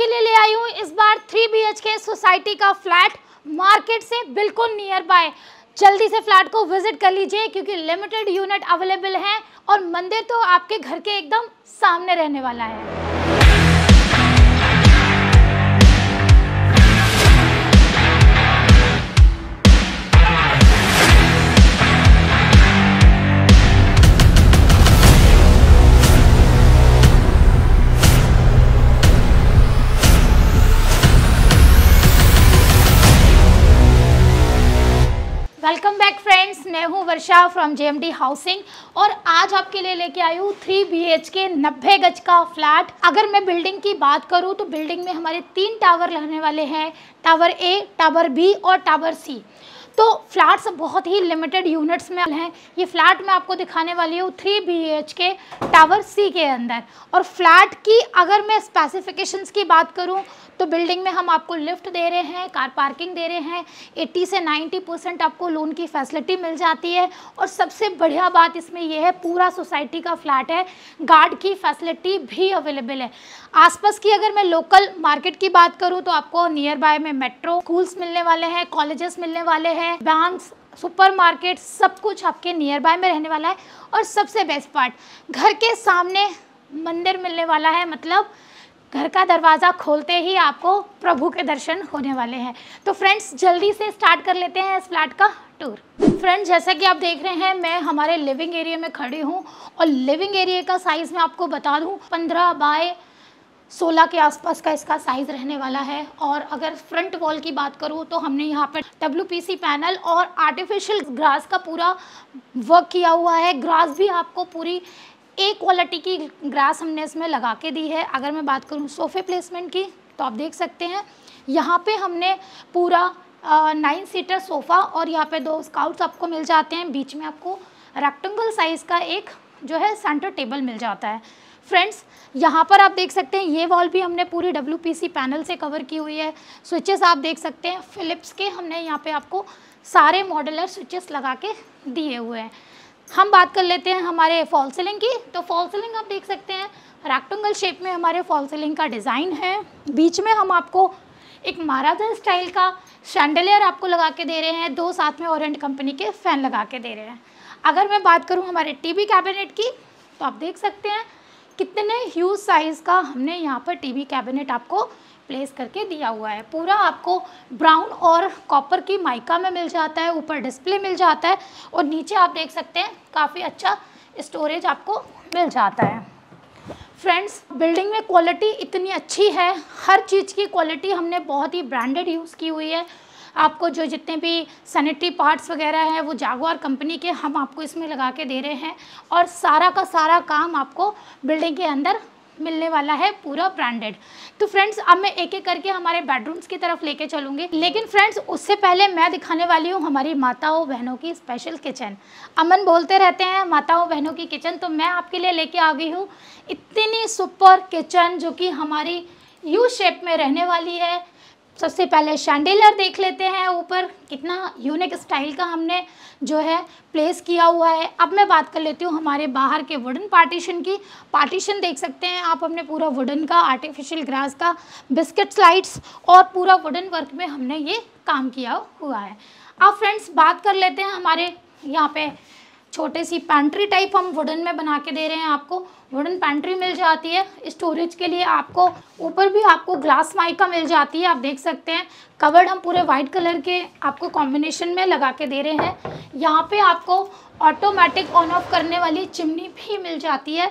आपके लिए ले आई हूँ इस बार three B H K society का फ्लैट मार्केट से बिल्कुल नियर बाय जल्दी से फ्लैट को विजिट कर लीजिए क्योंकि लिमिटेड यूनिट अवेलेबल हैं और मंदिर तो आपके घर के एकदम सामने रहने वाला है वर्षा फ्रॉम जे हाउसिंग और आज आपके लिए लेके आई हूँ थ्री बी एच के नब्बे गज का फ्लैट अगर मैं बिल्डिंग की बात करूँ तो बिल्डिंग में हमारे तीन टावर रहने वाले हैं टावर ए टावर बी और टावर सी तो फ्लैट्स बहुत ही लिमिटेड यूनिट्स में हैं ये फ्लैट मैं आपको दिखाने वाली हूँ three B H K tower C के अंदर और फ्लैट की अगर मैं स्पेसिफिकेशंस की बात करूँ तो बिल्डिंग में हम आपको लिफ्ट दे रहे हैं कार पार्किंग दे रहे हैं 80 से 90 परसेंट आपको लोन की फैसिलिटी मिल जाती है और सबसे बढ़िया बात इसमें यह है पूरा सोसाइटी का फ्लैट है गार्ड की फैसिलिटी भी अवेलेबल है आसपास की अगर मैं लोकल मार्केट की बात करूँ तो आपको नियर बाय में मेट्रो स्कूल्स मिलने वाले हैं कॉलेजेस मिलने वाले हैं बैंक सुपरमार्केट सब कुछ आपके नियर बाय में रहने वाला है और सबसे बेस्ट पार्ट घर के सामने मंदिर मिलने वाला है मतलब घर का दरवाज़ा खोलते ही आपको प्रभु के दर्शन होने वाले हैं तो फ्रेंड्स जल्दी से स्टार्ट कर लेते हैं इस फ्लैट का टूर फ्रेंड्स जैसा कि आप देख रहे हैं मैं हमारे लिविंग एरिया में खड़ी हूँ और लिविंग एरिया का साइज़ मैं आपको बता दूँ पंद्रह बाय सोलह के आसपास का इसका साइज़ रहने वाला है और अगर फ्रंट वॉल की बात करूँ तो हमने यहाँ पर डब्ल्यू पैनल और आर्टिफिशियल ग्रास का पूरा वर्क किया हुआ है ग्रास भी आपको पूरी ए क्वालिटी की ग्रास हमने इसमें लगा के दी है अगर मैं बात करूँ सोफ़े प्लेसमेंट की तो आप देख सकते हैं यहाँ पे हमने पूरा नाइन सीटर सोफ़ा और यहाँ पे दो स्काउट्स आपको मिल जाते हैं बीच में आपको रेक्टेंगल साइज़ का एक जो है सेंटर टेबल मिल जाता है फ्रेंड्स यहाँ पर आप देख सकते हैं ये वॉल भी हमने पूरी डब्ल्यू पैनल से कवर की हुई है स्विचेस आप देख सकते हैं फिलिप्स के हमने यहाँ पे आपको सारे मॉडलर स्विचेस लगा के दिए हुए हैं हम बात कर लेते हैं हमारे फॉल सीलिंग की तो फॉल सीलिंग आप देख सकते हैं रैक्टेंगल शेप में हमारे फॉल सीलिंग का डिज़ाइन है बीच में हम आपको एक महाराजा स्टाइल का शैंडलियर आपको लगा के दे रहे हैं दो साथ में ओरेंट कंपनी के फ़ैन लगा के दे रहे हैं अगर मैं बात करूँ हमारे टीवी कैबिनेट की तो आप देख सकते हैं कितने ह्यूज साइज़ का हमने यहाँ पर टीवी कैबिनेट आपको प्लेस करके दिया हुआ है पूरा आपको ब्राउन और कॉपर की माइका में मिल जाता है ऊपर डिस्प्ले मिल जाता है और नीचे आप देख सकते हैं काफ़ी अच्छा स्टोरेज आपको मिल जाता है फ्रेंड्स बिल्डिंग में क्वालिटी इतनी अच्छी है हर चीज़ की क्वालिटी हमने बहुत ही ब्रांडेड यूज़ की हुई है आपको जो जितने भी सैनिटरी पार्ट्स वगैरह हैं वो जागुआर कंपनी के हम आपको इसमें लगा के दे रहे हैं और सारा का सारा काम आपको बिल्डिंग के अंदर मिलने वाला है पूरा ब्रांडेड तो फ्रेंड्स अब मैं एक एक करके हमारे बेडरूम्स की तरफ लेके चलूंगी लेकिन फ्रेंड्स उससे पहले मैं दिखाने वाली हूँ हमारी माताओं बहनों की स्पेशल किचन अमन बोलते रहते हैं माताओं बहनों की किचन तो मैं आपके लिए लेके आ गई हूँ इतनी सुपर किचन जो कि हमारी यू शेप में रहने वाली है सबसे पहले शैंडिलर देख लेते हैं ऊपर कितना यूनिक स्टाइल का हमने जो है प्लेस किया हुआ है अब मैं बात कर लेती हूँ हमारे बाहर के वुडन पार्टीशन की पार्टीशन देख सकते हैं आप हमने पूरा वुडन का आर्टिफिशियल ग्रास का बिस्किट स्लाइड्स और पूरा वुडन वर्क में हमने ये काम किया हुआ है अब फ्रेंड्स बात कर लेते हैं हमारे यहाँ पे छोटे सी पैंट्री टाइप हम वुडन में बना के दे रहे हैं आपको वुडन पैंट्री मिल जाती है स्टोरेज के लिए आपको ऊपर भी आपको ग्लास माइका मिल जाती है आप देख सकते हैं कवर्ड हम पूरे वाइट कलर के आपको कॉम्बिनेशन में लगा के दे रहे हैं यहाँ पे आपको ऑटोमेटिक ऑन ऑफ करने वाली चिमनी भी मिल जाती है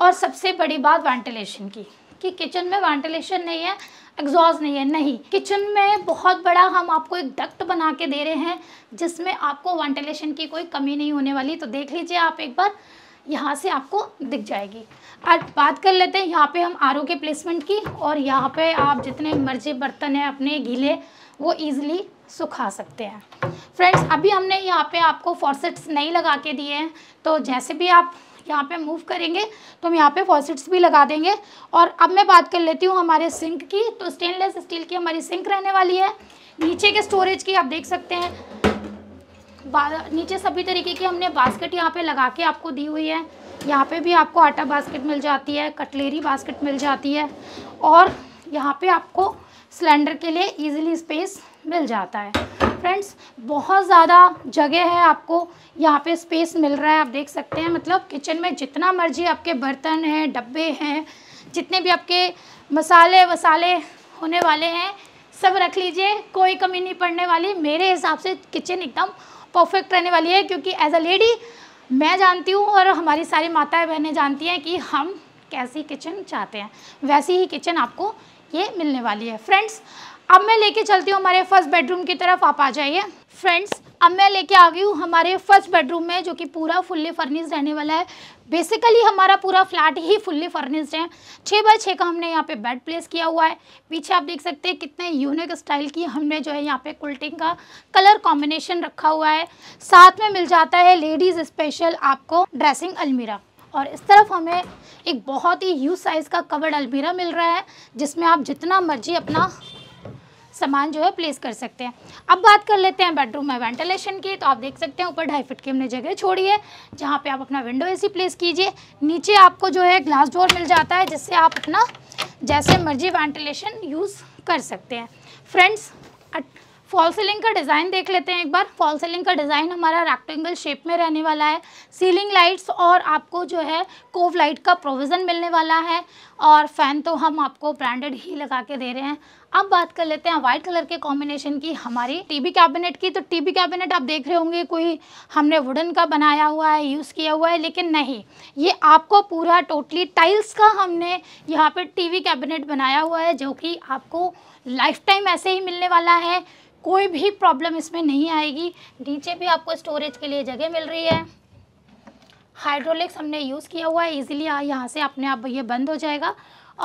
और सबसे बड़ी बात वेंटिलेशन की कि किचन में वेंटिलेशन नहीं है एग्जॉज नहीं है नहीं किचन में बहुत बड़ा हम आपको एक डक्ट बना के दे रहे हैं जिसमें आपको वेंटिलेशन की कोई कमी नहीं होने वाली तो देख लीजिए आप एक बार यहाँ से आपको दिख जाएगी अब बात कर लेते हैं यहाँ पे हम आर के प्लेसमेंट की और यहाँ पे आप जितने मर्जी बर्तन हैं अपने गीले वो ईज़िली सुखा सकते हैं फ्रेंड्स अभी हमने यहाँ पे आपको फॉर्सेट्स नहीं लगा के दिए हैं तो जैसे भी आप यहाँ पे मूव करेंगे तो हम यहाँ पे फॉसिट्स भी लगा देंगे और अब मैं बात कर लेती हूँ हमारे सिंक की तो स्टेनलेस स्टील की हमारी सिंक रहने वाली है नीचे के स्टोरेज की आप देख सकते हैं नीचे सभी तरीके की हमने बास्केट यहाँ पे लगा के आपको दी हुई है यहाँ पे भी आपको आटा बास्केट मिल जाती है कटलेरी बास्केट मिल जाती है और यहाँ पे आपको सिलेंडर के लिए इजीली स्पेस मिल जाता है फ्रेंड्स बहुत ज़्यादा जगह है आपको यहाँ पे स्पेस मिल रहा है आप देख सकते हैं मतलब किचन में जितना मर्जी आपके बर्तन हैं डब्बे हैं जितने भी आपके मसाले वसाले होने वाले हैं सब रख लीजिए कोई कमी नहीं पड़ने वाली मेरे हिसाब से किचन एकदम परफेक्ट रहने वाली है क्योंकि एज अ लेडी मैं जानती हूँ और हमारी सारी माताएं बहनें जानती हैं कि हम कैसी किचन चाहते हैं वैसी ही किचन आपको ये मिलने वाली है फ्रेंड्स अब मैं लेके चलती हूँ हमारे फर्स्ट बेडरूम की तरफ आप आ जाइए फ्रेंड्स अब मैं लेके आ गई हूँ हमारे फर्स्ट बेडरूम में जो कि पूरा फुल्ली फर्निश्ड रहने वाला है बेसिकली हमारा पूरा फ्लैट ही फुल्ली फर्निश्ड है छः बाय छः का हमने यहाँ पे बेड प्लेस किया हुआ है पीछे आप देख सकते हैं कितने यूनिक स्टाइल की हमने जो है यहाँ पे कुल्टिंग का कलर कॉम्बिनेशन रखा हुआ है साथ में मिल जाता है लेडीज़ स्पेशल आपको ड्रेसिंग अलमीरा और इस तरफ हमें एक बहुत ही यूज साइज़ का कवर्ड अलमीरा मिल रहा है जिसमें आप जितना मर्जी अपना सामान जो है प्लेस कर सकते हैं अब बात कर लेते हैं बेडरूम में वेंटिलेशन की तो आप देख सकते हैं ऊपर ढाई फिट की हमने जगह छोड़ी है जहाँ पर आप अपना विंडो ए प्लेस कीजिए नीचे आपको जो है ग्लास डोर मिल जाता है जिससे आप अपना जैसे मर्जी वेंटिलेशन यूज़ कर सकते हैं फ्रेंड्स फॉल सीलिंग का डिज़ाइन देख लेते हैं एक बार फॉल सीलिंग का डिज़ाइन हमारा रेक्टेंगल शेप में रहने वाला है सीलिंग लाइट्स और आपको जो है कोव लाइट का प्रोविज़न मिलने वाला है और फ़ैन तो हम आपको ब्रांडेड ही लगा के दे रहे हैं अब बात कर लेते हैं व्हाइट कलर के कॉम्बिनेशन की हमारी टीवी कैबिनेट की तो टीवी कैबिनेट आप देख रहे होंगे कोई हमने वुडन का बनाया हुआ है यूज़ किया हुआ है लेकिन नहीं ये आपको पूरा टोटली टाइल्स का हमने यहाँ पर टीवी कैबिनेट बनाया हुआ है जो कि आपको लाइफ टाइम ऐसे ही मिलने वाला है कोई भी प्रॉब्लम इसमें नहीं आएगी नीचे भी आपको स्टोरेज के लिए जगह मिल रही है हाइड्रोलिक्स हमने यूज़ किया हुआ है इजीली यहाँ से अपने आप ये बंद हो जाएगा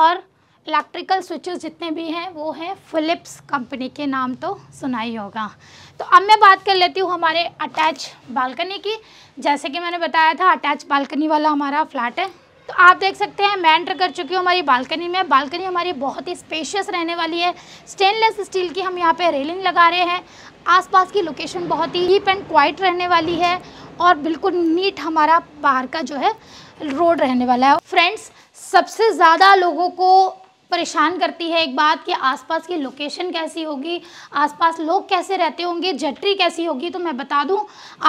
और इलेक्ट्रिकल स्विचेस जितने भी हैं वो हैं फिलिप्स कंपनी के नाम तो सुना ही होगा तो अब मैं बात कर लेती हूँ हमारे अटैच बालकनी की जैसे कि मैंने बताया था अटैच बालकनी वाला हमारा फ्लैट है तो आप देख सकते हैं मैं एंटर कर चुकी हूँ हमारी बालकनी में बालकनी हमारी बहुत ही स्पेशियस रहने वाली है स्टेनलेस स्टील की हम यहाँ पे रेलिंग लगा रहे हैं आसपास की लोकेशन बहुत ही हीप एंड क्वाइट रहने वाली है और बिल्कुल नीट हमारा बाहर का जो है रोड रहने वाला है फ्रेंड्स सबसे ज़्यादा लोगों को परेशान करती है एक बात कि आसपास की लोकेशन कैसी होगी आसपास लोग कैसे रहते होंगे जटरी कैसी होगी तो मैं बता दूं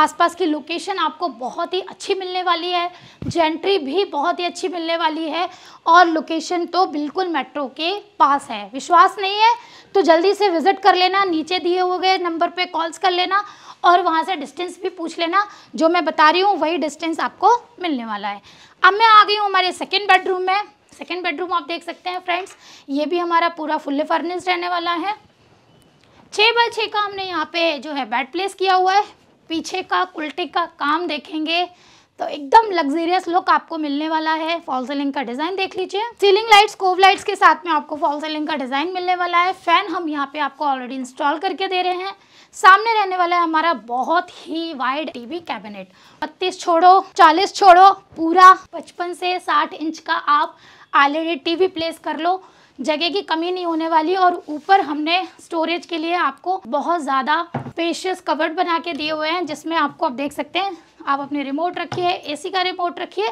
आसपास की लोकेशन आपको बहुत ही अच्छी मिलने वाली है जेंट्री भी बहुत ही अच्छी मिलने वाली है और लोकेशन तो बिल्कुल मेट्रो के पास है विश्वास नहीं है तो जल्दी से विज़िट कर लेना नीचे दिए हुए गए नंबर पर कॉल्स कर लेना और वहाँ से डिस्टेंस भी पूछ लेना जो मैं बता रही हूँ वही डिस्टेंस आपको मिलने वाला है अब मैं आ गई हूँ हमारे सेकेंड बेडरूम में सेकेंड बेडरूम आप देख सकते हैं फ्रेंड्स ये भी हमारा पूरा फुल्ली फर्निश्ड रहने वाला है छः बाय छः का हमने यहाँ पे जो है बेड प्लेस किया हुआ है पीछे का उल्टे का काम देखेंगे तो एकदम लग्जरियस लुक आपको मिलने वाला है फॉल सीलिंग का डिज़ाइन देख लीजिए सीलिंग लाइट्स कोव लाइट्स के साथ में आपको फॉल सीलिंग का डिज़ाइन मिलने वाला है फ़ैन हम यहाँ पे आपको ऑलरेडी इंस्टॉल करके दे रहे हैं सामने रहने वाला है हमारा बहुत ही वाइड टीवी कैबिनेट बत्तीस छोड़ो चालीस छोड़ो पूरा पचपन से साठ इंच का आप ऑलरेडी टीवी प्लेस कर लो जगह की कमी नहीं होने वाली और ऊपर हमने स्टोरेज के लिए आपको बहुत ज़्यादा पेशियस कवर्ड बना के दिए हुए हैं जिसमें आपको आप देख सकते हैं आप अपने रिमोट रखिए एसी का रिमोट रखिए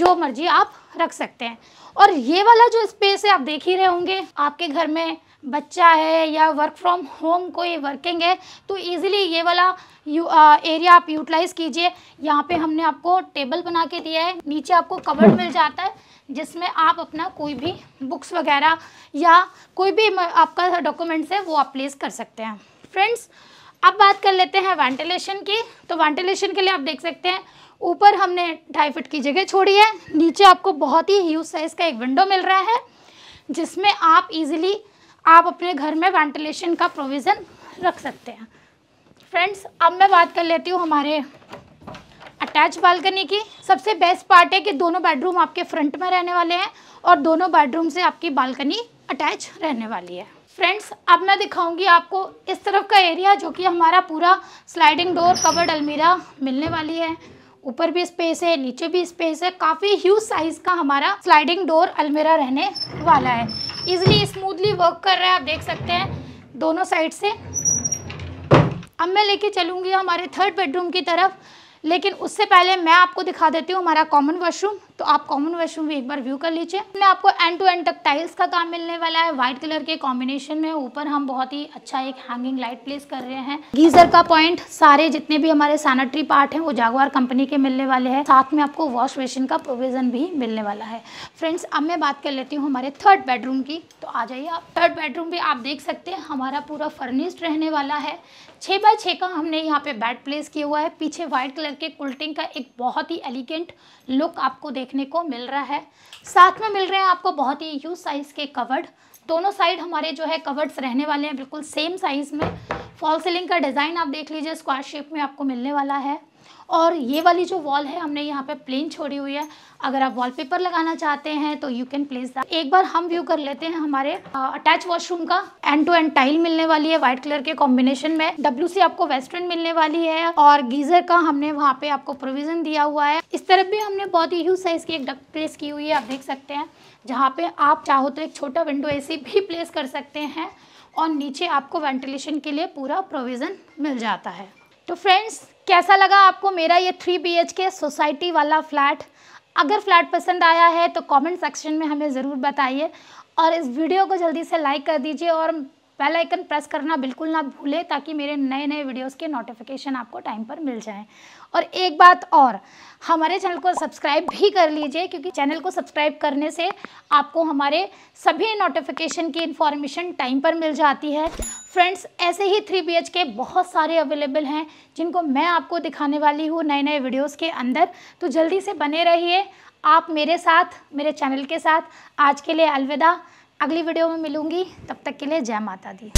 जो मर्जी आप रख सकते हैं और ये वाला जो स्पेस है आप देख ही रहे होंगे आपके घर में बच्चा है या वर्क फ्रॉम होम कोई वर्किंग है तो इजीली ये वाला यू, आ, एरिया आप यूटिलाइज़ कीजिए यहाँ पे हमने आपको टेबल बना के दिया है नीचे आपको कवर्ड मिल जाता है जिसमें आप अपना कोई भी बुक्स वगैरह या कोई भी आपका डॉक्यूमेंट्स है वो आप प्लेस कर सकते हैं फ्रेंड्स अब बात कर लेते हैं वेंटिलेशन की तो वेंटिलेशन के लिए आप देख सकते हैं ऊपर हमने ढाई फिट की जगह छोड़ी है नीचे आपको बहुत ही ह्यूज साइज़ का एक विंडो मिल रहा है जिसमें आप इजीली आप अपने घर में वेंटिलेशन का प्रोविज़न रख सकते हैं फ्रेंड्स अब मैं बात कर लेती हूँ हमारे अटैच बालकनी की सबसे बेस्ट पार्ट है कि दोनों बेडरूम आपके फ्रंट में रहने वाले हैं और दोनों बेडरूम से आपकी बालकनी अटैच रहने वाली है फ्रेंड्स अब मैं दिखाऊंगी आपको इस तरफ का एरिया जो कि हमारा पूरा स्लाइडिंग डोर कवर्ड अलमीरा मिलने वाली है ऊपर भी स्पेस है नीचे भी स्पेस है काफ़ी ह्यूज साइज का हमारा स्लाइडिंग डोर अलमीरा रहने वाला है इजिली स्मूथली वर्क कर रहा है आप देख सकते हैं दोनों साइड से अब मैं लेके चलूँगी हमारे थर्ड बेडरूम की तरफ लेकिन उससे पहले मैं आपको दिखा देती हूँ हमारा कॉमन वॉशरूम तो आप कॉमन वॉशरूम भी एक बार व्यू कर लीजिए इसमें आपको एंड टू एंड तक टाइल्स का काम मिलने वाला है व्हाइट कलर के कॉम्बिनेशन में ऊपर हम बहुत ही अच्छा एक हैंगिंग लाइट प्लेस कर रहे हैं गीजर का पॉइंट सारे जितने भी हमारे सैनिटरी पार्ट है वो जागवार कंपनी के मिलने वाले हैं साथ में आपको वॉश बेसिन का प्रोविजन भी मिलने वाला है फ्रेंड्स अब मैं बात कर लेती हूँ हमारे थर्ड बेडरूम की तो आ जाइए आप थर्ड बेडरूम भी आप देख सकते हैं हमारा पूरा फर्निश्ड रहने वाला है छः बाय छः का हमने यहाँ पे बेड प्लेस किया हुआ है पीछे व्हाइट कलर के कुल्टिंग का एक बहुत ही एलिगेंट लुक आपको देख देखने को मिल रहा है साथ में मिल रहे हैं आपको बहुत ही यू साइज़ के कवर्ड दोनों साइड हमारे जो है कवर्ड्स रहने वाले हैं बिल्कुल सेम साइज़ में फॉल सीलिंग का डिज़ाइन आप देख लीजिए स्क्वायर शेप में आपको मिलने वाला है और ये वाली जो वॉल है हमने यहाँ पे प्लेन छोड़ी हुई है अगर आप वॉलपेपर लगाना चाहते हैं तो यू कैन प्लेस दैट एक बार हम व्यू कर लेते हैं हमारे अटैच वॉशरूम का एंड टू एंड टाइल मिलने वाली है व्हाइट कलर के कॉम्बिनेशन में डब्ल्यू आपको वेस्टर्न मिलने वाली है और गीजर का हमने वहाँ पे आपको प्रोविजन दिया हुआ है इस तरफ भी हमने बहुत ही ह्यूज साइज की एक डक प्लेस की हुई है आप देख सकते हैं जहाँ पे आप चाहो तो एक छोटा विंडो ए भी प्लेस कर सकते हैं और नीचे आपको वेंटिलेशन के लिए पूरा प्रोविज़न मिल जाता है तो फ्रेंड्स कैसा लगा आपको मेरा ये three B H K society वाला फ्लैट अगर फ्लैट पसंद आया है तो कमेंट सेक्शन में हमें ज़रूर बताइए और इस वीडियो को जल्दी से लाइक कर दीजिए और बेल आइकन प्रेस करना बिल्कुल ना भूले ताकि मेरे नए नए वीडियोस के नोटिफिकेशन आपको टाइम पर मिल जाएं और एक बात और हमारे चैनल को सब्सक्राइब भी कर लीजिए क्योंकि चैनल को सब्सक्राइब करने से आपको हमारे सभी नोटिफिकेशन की इन्फॉर्मेशन टाइम पर मिल जाती है फ्रेंड्स ऐसे ही थ्री बी के बहुत सारे अवेलेबल हैं जिनको मैं आपको दिखाने वाली हूँ नए नए वीडियोज़ के अंदर तो जल्दी से बने रहिए आप मेरे साथ मेरे चैनल के साथ आज के लिए अलविदा अगली वीडियो में मिलूंगी तब तक के लिए जय माता दी